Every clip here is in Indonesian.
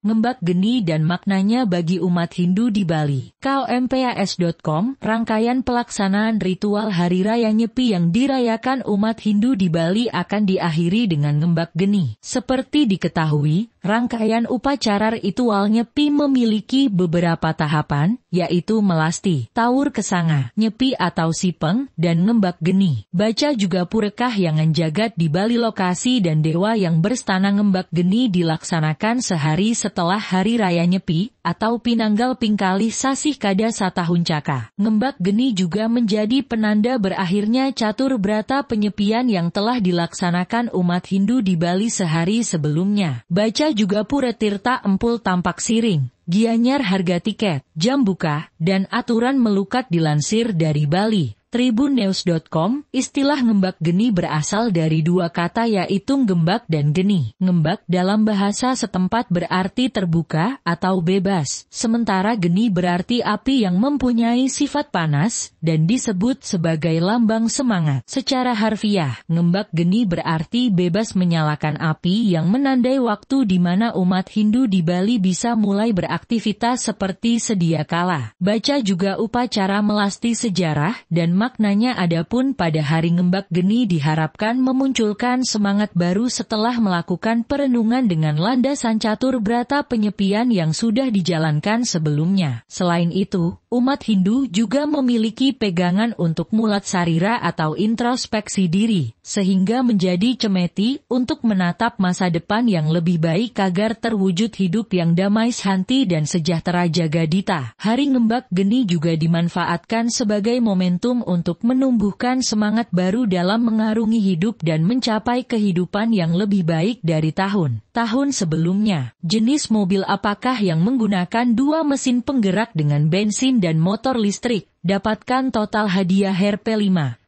Ngembak Geni dan Maknanya Bagi Umat Hindu di Bali. KMPAS.com, rangkaian pelaksanaan ritual Hari Raya Nyepi yang dirayakan umat Hindu di Bali akan diakhiri dengan ngembak geni. Seperti diketahui, Rangkaian upacara ritual Nyepi memiliki beberapa tahapan, yaitu melasti, taur kesanga, nyepi atau sipeng, dan ngembak geni. Baca juga purekah yang menjagat di Bali lokasi dan dewa yang berstana ngembak geni dilaksanakan sehari setelah hari raya nyepi, atau pinanggal pingkali sasih kada satahun caka. Ngembak geni juga menjadi penanda berakhirnya catur berata penyepian yang telah dilaksanakan umat Hindu di Bali sehari sebelumnya. Baca juga Pura Tirta Empul tampak siring, Gianyar harga tiket, jam buka, dan aturan melukat dilansir dari Bali. Tribunnews.com, istilah ngembak geni berasal dari dua kata yaitu ngembak dan geni. Ngembak dalam bahasa setempat berarti terbuka atau bebas, sementara geni berarti api yang mempunyai sifat panas dan disebut sebagai lambang semangat. Secara harfiah, ngembak geni berarti bebas menyalakan api yang menandai waktu di mana umat Hindu di Bali bisa mulai beraktivitas seperti sedia kala. Baca juga upacara melasti sejarah dan maknanya adapun pada hari ngembak geni diharapkan memunculkan semangat baru setelah melakukan perenungan dengan landasan catur berata penyepian yang sudah dijalankan sebelumnya. Selain itu, umat Hindu juga memiliki pegangan untuk mulat sarira atau introspeksi diri, sehingga menjadi cemeti untuk menatap masa depan yang lebih baik agar terwujud hidup yang damai santi dan sejahtera jagadita. Hari ngembak geni juga dimanfaatkan sebagai momentum untuk menumbuhkan semangat baru dalam mengarungi hidup dan mencapai kehidupan yang lebih baik dari tahun. Tahun sebelumnya, jenis mobil apakah yang menggunakan dua mesin penggerak dengan bensin dan motor listrik? Dapatkan total hadiah Herpe 5.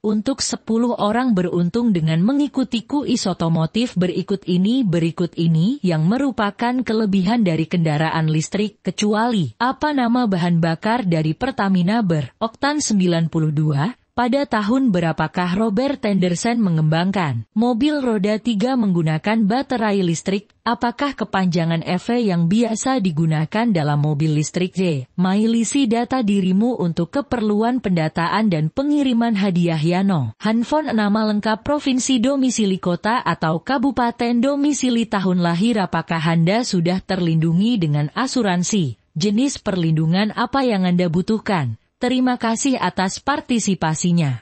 Untuk 10 orang beruntung dengan mengikutiku isotomotif berikut ini berikut ini yang merupakan kelebihan dari kendaraan listrik kecuali apa nama bahan bakar dari Pertamina beroktan 92 pada tahun berapakah Robert Tenderson mengembangkan mobil roda tiga menggunakan baterai listrik? Apakah kepanjangan EV yang biasa digunakan dalam mobil listrik D? Mailisi data dirimu untuk keperluan pendataan dan pengiriman hadiah Yano. Handphone nama lengkap provinsi domisili kota atau kabupaten domisili tahun lahir apakah Anda sudah terlindungi dengan asuransi? Jenis perlindungan apa yang Anda butuhkan? Terima kasih atas partisipasinya.